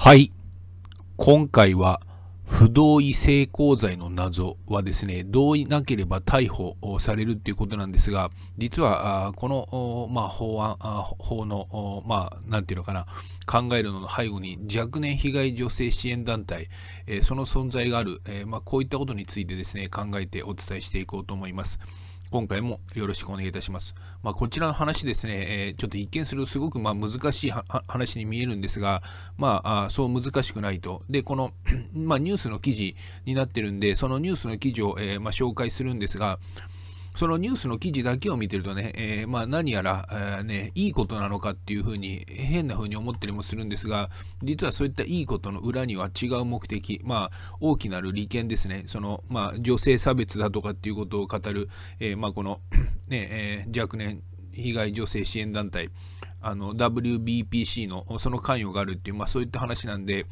はい。今回は、不同意性交罪の謎はですね、同意なければ逮捕されるということなんですが、実は、この、まあ、法案、法の、まあ、なんていうのかな、考えるのの背後に若年被害女性支援団体、その存在がある、まあ、こういったことについてですね、考えてお伝えしていこうと思います。今回もよろしくお願いいたします。まあ、こちらの話ですね、えー、ちょっと一見するとすごくま難しい話に見えるんですが、まあ、あそう難しくないと。で、このまニュースの記事になってるんで、そのニュースの記事を、えー、ま紹介するんですが、そのニュースの記事だけを見てるとね、えー、まあ、何やら、えー、ね、いいことなのかっていうふうに、変なふうに思ったりもするんですが、実はそういったいいことの裏には違う目的、まあ、大きなる利権ですね、その、まあ、女性差別だとかっていうことを語る、えー、まあ、この ね、え若年被害女性支援団体、WBPC のその関与があるっていう、まあ、そういった話なんで、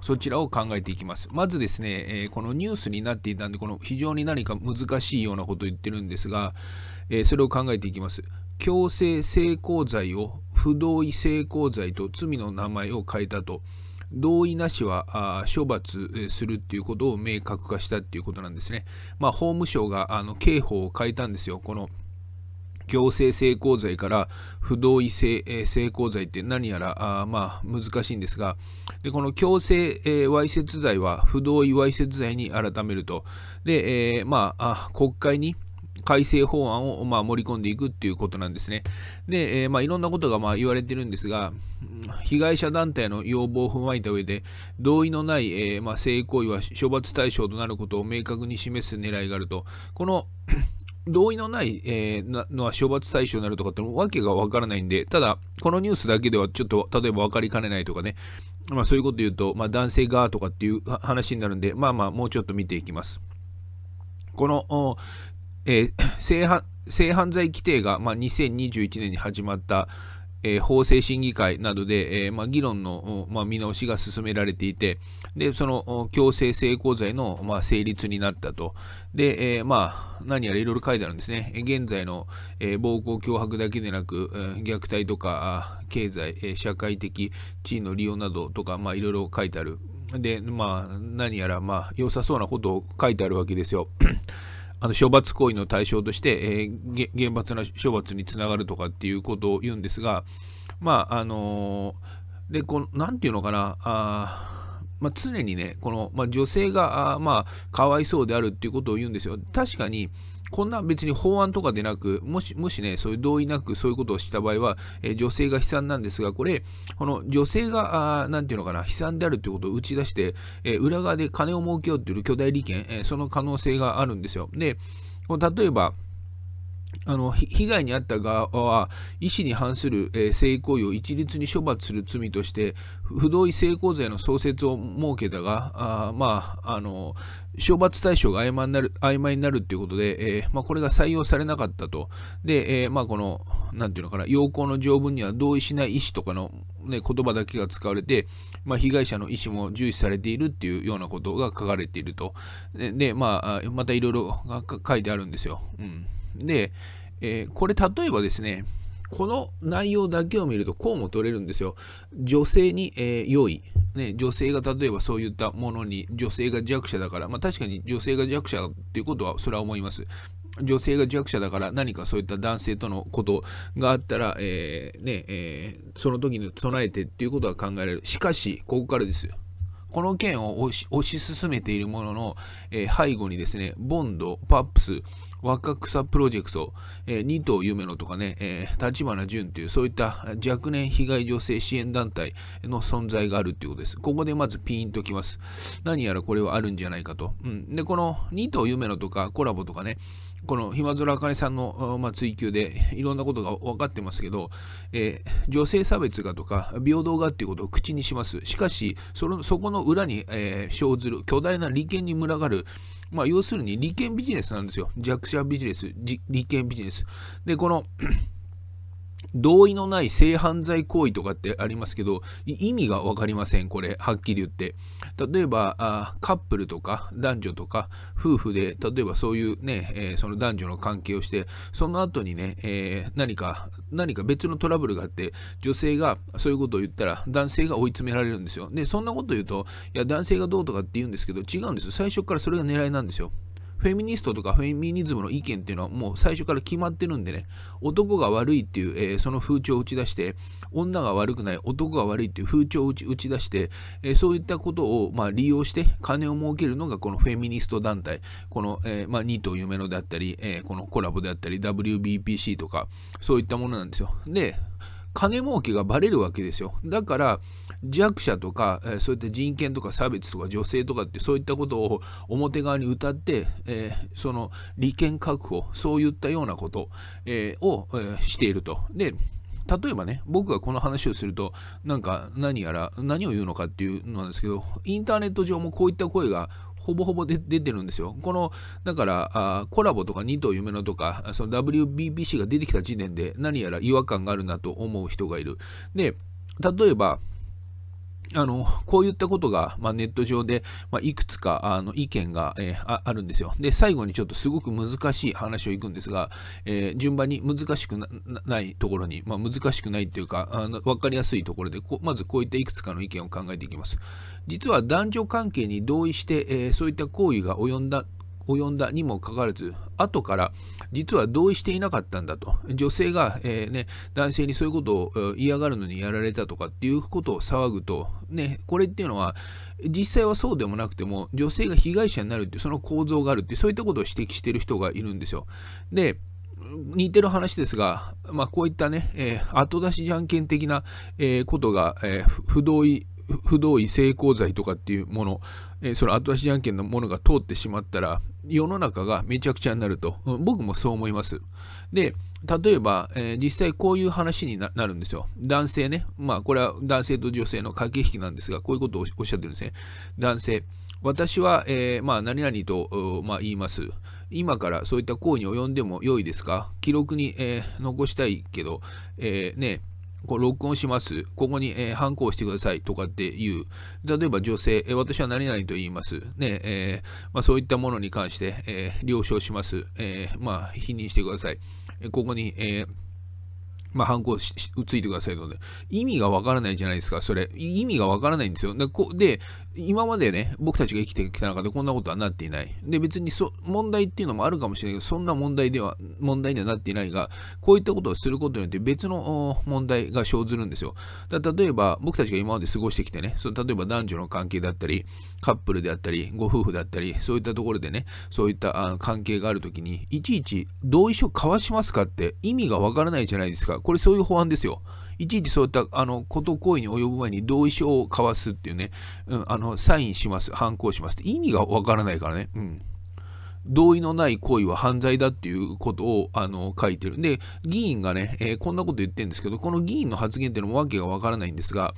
そちらを考えていきます。まずですね、えー、このニュースになっていたんで、この非常に何か難しいようなことを言ってるんですが、えー、それを考えていきます。強制性交罪を不同意性交罪と罪の名前を変えたと。同意なしは処罰するっていうことを明確化したっていうことなんですね。まあ、法務省があの刑法を変えたんですよ。この強制性交罪から不同意性、え性交罪って何やらあまあ難しいんですがでこの強制、えわいせつ罪は不同意わいせつ罪に改めるとで、えー、まあ国会に改正法案を、まあ、盛り込んでいくっていうことなんですね。で、えー、まあ、いろんなことがまあ言われてるんですが、被害者団体の要望を踏まえた上で、同意のない、えー、まあ、性行為は処罰対象となることを明確に示す狙いがあると、この同意のない、えー、のは処罰対象になるとかってわけがわからないんで、ただ、このニュースだけではちょっと、例えば分かりかねないとかね、まあそういうこと言うと、まあ男性がとかっていう話になるんで、まあまあもうちょっと見ていきます。この、えー、性犯罪規定が、まあ、2021年に始まった、えー、法制審議会などで、えーまあ、議論の、まあ、見直しが進められていて、でその強制性交罪の、まあ、成立になったと。で、えーまあ、何やらいろいろ書いてあるんですね。現在の、えー、暴行、脅迫だけでなく、虐待とか経済、えー、社会的地位の利用などとか、まあ、いろいろ書いてある。で、まあ、何やら、まあ、良さそうなことを書いてあるわけですよ。あの処罰行為の対象として、えー、厳罰な処罰につながるとかっていうことを言うんですが、まあ、あのー、で、この、なんていうのかな、あまあ、常にね、この、まあ、女性が、あまあ、かわいそうであるっていうことを言うんですよ。確かに、こんな別に法案とかでなく、もし、もしね、そういう同意なくそういうことをした場合は、えー、女性が悲惨なんですが、これ、この女性が、あなんていうのかな、悲惨であるということを打ち出して、えー、裏側で金を儲けようという巨大利権、えー、その可能性があるんですよ。で、例えば、あの被害に遭った側は医師に反する、えー、性行為を一律に処罰する罪として不同意性交罪の創設を設けたがあまああの処罰対象が曖昧になる曖昧になるということで、えー、まあ、これが採用されなかったとで、えー、まあ、この何て言うのかな要項の条文には同意しない医師とかのね、言葉だけが使われて、まあ、被害者の意思も重視されているっていうようなことが書かれていると。で、でまあ、またいろいろ書いてあるんですよ。うん、で、えー、これ例えばですね、この内容だけを見るとこうも取れるんですよ。女性に、えー、良い。ね、女性が例えばそういったものに女性が弱者だから、まあ、確かに女性が弱者っていうことはそれは思います。女性が弱者だから何かそういった男性とのことがあったら、えー、ねえー、その時に備えてっていうことは考えられる。しかし、ここからですよ。この件を推し進めているものの、えー、背後にですね、ボンド、パップス、若草プロジェクト、えー、二頭夢野とかね、えー、立花淳という、そういった若年被害女性支援団体の存在があるということです。ここでまずピーンときます。何やらこれはあるんじゃないかと。うん、で、この二頭夢野とかコラボとかね、このひまぞらあかねさんの、まあ、追求でいろんなことが分かってますけど、えー、女性差別がとか、平等がっていうことを口にします。しかし、そのそこのの裏に、えー、生ずる巨大な利権に群がる、まあ、要するに利権ビジネスなんですよ。弱者ビジネス、利権ビジネス。で、この同意のない性犯罪行為とかってありますけど意味が分かりませんこれはっきり言って例えばあカップルとか男女とか夫婦で例えばそういうね、えー、その男女の関係をしてその後にね、えー、何か何か別のトラブルがあって女性がそういうことを言ったら男性が追い詰められるんですよでそんなこと言うといや男性がどうとかって言うんですけど違うんです最初からそれが狙いなんですよフェミニストとかフェミニズムの意見っていうのはもう最初から決まってるんでね、男が悪いっていう、えー、その風潮を打ち出して、女が悪くない、男が悪いっていう風潮を打ち打ち出して、えー、そういったことを、まあ、利用して金を儲けるのがこのフェミニスト団体、この、えーまあ、ニート夢野であったり、えー、このコラボであったり、WBPC とか、そういったものなんですよ。で、金儲けがバレるわけですよ。だから弱者とか、えー、そういった人権とか差別とか女性とかってそういったことを表側に歌って、えー、その利権確保そういったようなこと、えー、を、えー、していると。で例えばね、僕がこの話をすると、なんか何やら、何を言うのかっていうのなんですけど、インターネット上もこういった声がほぼほぼ出てるんですよ。この、だから、あコラボとか2頭夢のとか、その WBBC が出てきた時点で何やら違和感があるなと思う人がいる。で、例えば、あの、こういったことが、まあ、ネット上で、まあ、いくつか、あの、意見が、えー、あるんですよ。で、最後にちょっとすごく難しい話をいくんですが、えー、順番に難しくないところに、まあ、難しくないというか、あの、わかりやすいところでこ、まずこういったいくつかの意見を考えていきます。実は男女関係に同意して、えー、そういった行為が及んだ及んだにもかかわらず後から実は同意していなかったんだと女性が、えー、ね、男性にそういうことを嫌がるのにやられたとかっていうことを騒ぐと、ね、これっていうのは実際はそうでもなくても女性が被害者になるってその構造があるってそういったことを指摘してる人がいるんですよ。で似てる話ですが、まあ、こういったね、えー、後出しじゃんけん的な、えー、ことが、えー、不同意不同意性交罪とかっていうもの、えー、その後出しじゃんけんのものが通ってしまったら、世の中がめちゃくちゃになると、うん、僕もそう思います。で、例えば、えー、実際こういう話になるんですよ。男性ね、まあこれは男性と女性の駆け引きなんですが、こういうことをおっしゃってるんですね。男性、私は、えー、まあ、何々と、まあ、言います。今からそういった行為に及んでも良いですか記録に、えー、残したいけど、えー、ね、こう録音します。ここに、えー、反抗してくださいとかっていう。例えば女性、えー、私は何々と言います。ね、えー、まあ、そういったものに関して、え了承します。えまあ、否認してください。ここに、えーまあ、ハし、うついてくださいので、意味がわからないじゃないですか、それ。意味がわからないんですよ。で、こで今までね、僕たちが生きてきた中でこんなことはなっていない。で、別にそ問題っていうのもあるかもしれないけど、そんな問題では、問題にはなっていないが、こういったことをすることによって別の問題が生ずるんですよ。だ例えば、僕たちが今まで過ごしてきてね、その例えば男女の関係だったり、カップルであったり、ご夫婦だったり、そういったところでね、そういったあ関係があるときに、いちいち同意書交わしますかって意味がわからないじゃないですか。これそういう法案ですよ。いちいちそういったあのこと行為に及ぶ前に同意書を交わすっていうね、うん、あのサインします、反抗しますって意味がわからないからね。うん同意のない行為は犯罪だっていうことをあの書いてるんで、議員がね、えー、こんなこと言ってるんですけど、この議員の発言っていうのもわけがわからないんですが、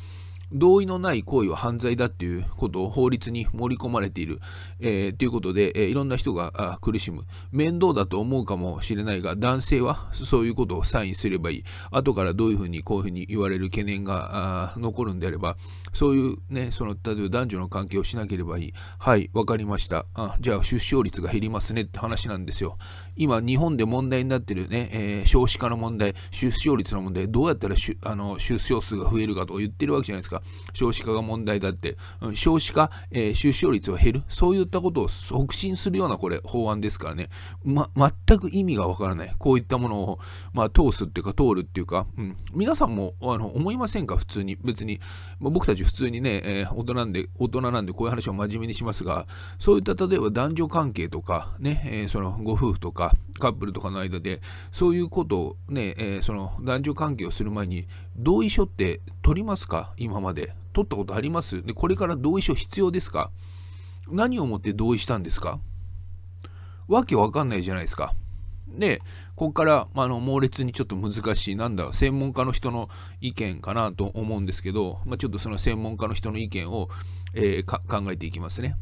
同意のない行為は犯罪だっていうことを法律に盛り込まれている、えー、ということで、えー、いろんな人が苦しむ面倒だと思うかもしれないが男性はそういうことをサインすればいい後からどういうふうにこういうふうに言われる懸念が残るんであればそういうねその例えば男女の関係をしなければいいはい分かりましたあじゃあ出生率が減りますねって話なんですよ今、日本で問題になっているね、えー、少子化の問題、出生率の問題、どうやったらあの出生数が増えるかと言ってるわけじゃないですか。少子化が問題だって、うん、少子化、えー、出生率は減る、そういったことを促進するようなこれ、法案ですからね、ま、全く意味がわからない。こういったものを、まあ、通すっていうか、通るっていうか、うん、皆さんもあの思いませんか普通に。別に、まあ、僕たち普通にね、えー、大人なんで、大人なんでこういう話を真面目にしますが、そういった例えば男女関係とか、ね、えー、そのご夫婦とか、かカップルとかの間でそういうことをね、えー、その男女関係をする前に同意書って取りますか今まで取ったことありますでこれから同意書必要ですか何をもって同意したんですかわけわかんないじゃないですか。で、ここから、まあ、の猛烈にちょっと難しい、なんだ、専門家の人の意見かなと思うんですけど、まあ、ちょっとその専門家の人の意見を、えー、考えていきますね。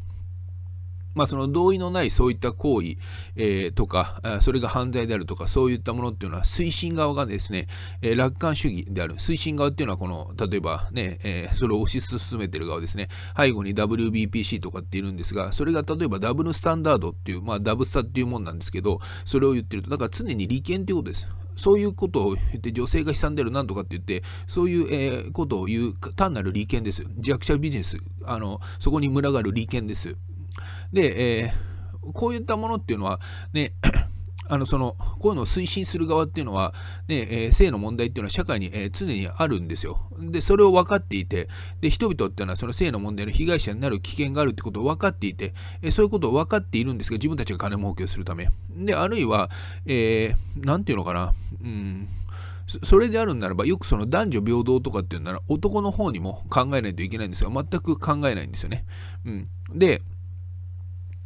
まあ、その同意のないそういった行為、えー、とか、それが犯罪であるとか、そういったものっていうのは、推進側がですね、えー、楽観主義である。推進側っていうのは、この、例えばね、えー、それを推し進めてる側ですね、背後に WBPC とかっているんですが、それが例えばダブルスタンダードっていう、まあ、ダブスタっていうもんなんですけど、それを言ってると、だから常に利権ということです。そういうことを言って、女性が悲惨であるなんとかって言って、そういう、えことを言う単なる利権です。弱者ビジネス、あのそこに群がる利権です。で、えー、こういったものっていうのは、ね、あのそのこういうのを推進する側っていうのは、ねえー、性の問題っていうのは社会に、えー、常にあるんですよ。で、それを分かっていてで、人々っていうのはその性の問題の被害者になる危険があるってことを分かっていて、えー、そういうことを分かっているんですが、自分たちが金儲けをするため。で、あるいは、えー、ていうのかな、うんそれであるんならば、よくその男女平等とかっていうなら、男の方にも考えないといけないんですが、全く考えないんですよね。うん、で、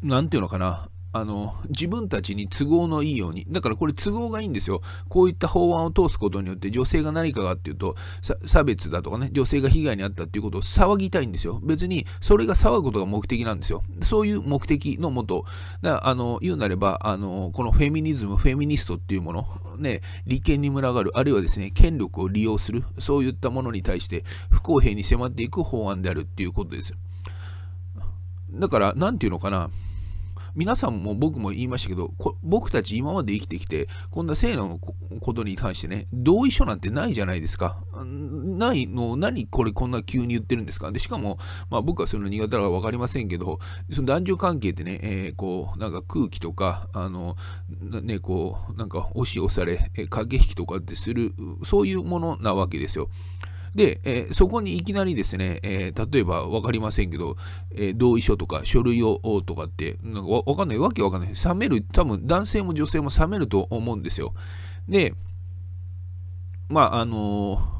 何て言うのかなあの自分たちに都合のいいようにだからこれ都合がいいんですよこういった法案を通すことによって女性が何かがっていうと差別だとかね女性が被害に遭ったっていうことを騒ぎたいんですよ別にそれが騒ぐことが目的なんですよそういう目的のもとあの言うなればあのこのフェミニズムフェミニストっていうものね利権に群がるあるいはですね権力を利用するそういったものに対して不公平に迫っていく法案であるっていうことですだから何て言うのかな皆さんも僕も言いましたけど、僕たち今まで生きてきて、こんな性のことに関してね、同意書なんてないじゃないですか。ないの、何これこんな急に言ってるんですか。で、しかも、まあ僕はその苦手だか分かりませんけど、その男女関係ってね、えー、こう、なんか空気とか、あの、ね、こう、なんか押し押され、駆け引きとかってする、そういうものなわけですよ。で、えー、そこにいきなりですね、えー、例えば分かりませんけど、えー、同意書とか書類をとかって、なんか分かんない、わけわかんない。冷める、多分男性も女性も冷めると思うんですよ。で、まあ、あの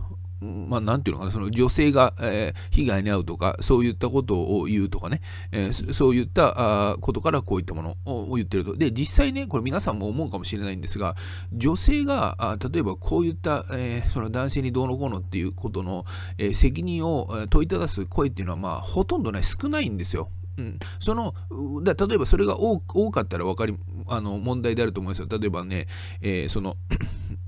まあ、なんていうのかな、その女性が、えー、被害に遭うとか、そういったことを言うとかね、えー、そういったあことからこういったものを言ってると。で、実際ね、これ皆さんも思うかもしれないんですが、女性が、あ例えばこういった、えー、その男性にどうのこうのっていうことの、えー、責任を問いただす声っていうのは、まあ、ほとんどね、少ないんですよ。うん、そのだ例えばそれが多かったら分かりあの問題であると思いますよ。例えばね、えー、その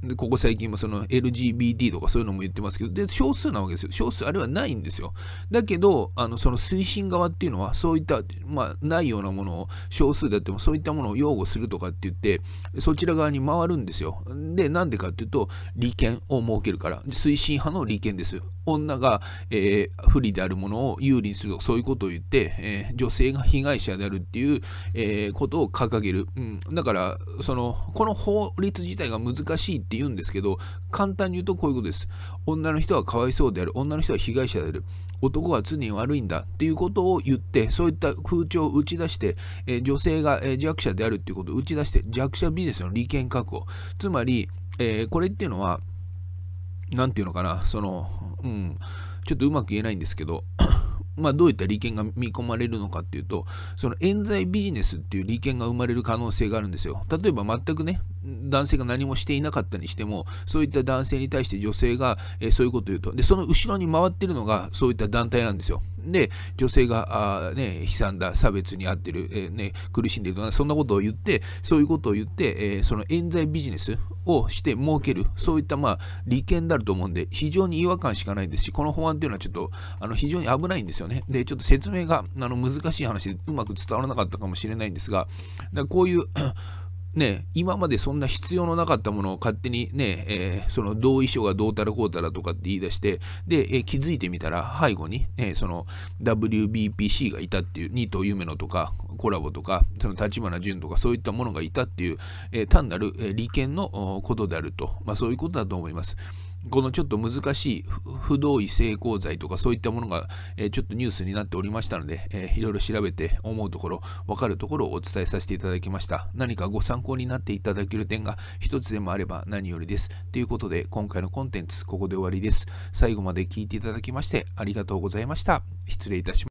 で、ここ最近もその LGBT とかそういうのも言ってますけど、で、少数なわけですよ。少数あれはないんですよ。だけど、あの、その推進側っていうのは、そういった、まあ、ないようなものを、少数であっても、そういったものを擁護するとかって言って、そちら側に回るんですよ。で、なんでかっていうと、利権を設けるから、推進派の利権です。女が、えー、不利であるものを有利にするとか、そういうことを言って、えー、女性が被害者であるっていう、えー、ことを掲げる。うん、だから、その、この法律自体が難しいってって言うんですけど、簡単に言うとこういうことです。女の人はかわいそうである。女の人は被害者である。男は常に悪いんだっていうことを言って、そういった風潮を打ち出して、えー、女性が、え弱者であるっていうことを打ち出して、弱者ビジネスの利権確保。つまり、えー、これっていうのは、何て言うのかな、その、うん、ちょっとうまく言えないんですけど、まあ、どういった利権が見込まれるのかっていうと、その冤罪ビジネスっていう利権が生まれる可能性があるんですよ。例えば全くね、男性が何もしていなかったにしても、そういった男性に対して女性が、えー、そういうことを言うと。で、その後ろに回ってるのが、そういった団体なんですよ。で、女性が、あね、悲惨だ、差別に遭ってる、えー、ね、苦しんでるとか、そんなことを言って、そういうことを言って、えー、その冤罪ビジネスをして儲ける、そういった、まあ、利権であると思うんで、非常に違和感しかないですし、この法案というのはちょっと、あの、非常に危ないんですよね。で、ちょっと説明が、あの、難しい話でうまく伝わらなかったかもしれないんですが、だこういうね、今までそんな必要のなかったものを勝手にね、えー、その同意書がどうたらこうたらとかって言い出して、で、えー、気づいてみたら背後に、その WBPC がいたっていう、ニート夢野とかコラボとか、その立花淳とかそういったものがいたっていう、えー、単なる利権のことであると、まあそういうことだと思います。このちょっと難しい不同意性交罪とかそういったものが、えちょっとニュースになっておりましたので、えー、いろいろ調べて思うところ、わかるところをお伝えさせていただきました。何かご参考になっていただける点が一つでもあれば何よりです。ということで、今回のコンテンツ、ここで終わりです。最後まで聞いていただきましてありがとうございました。失礼いたします。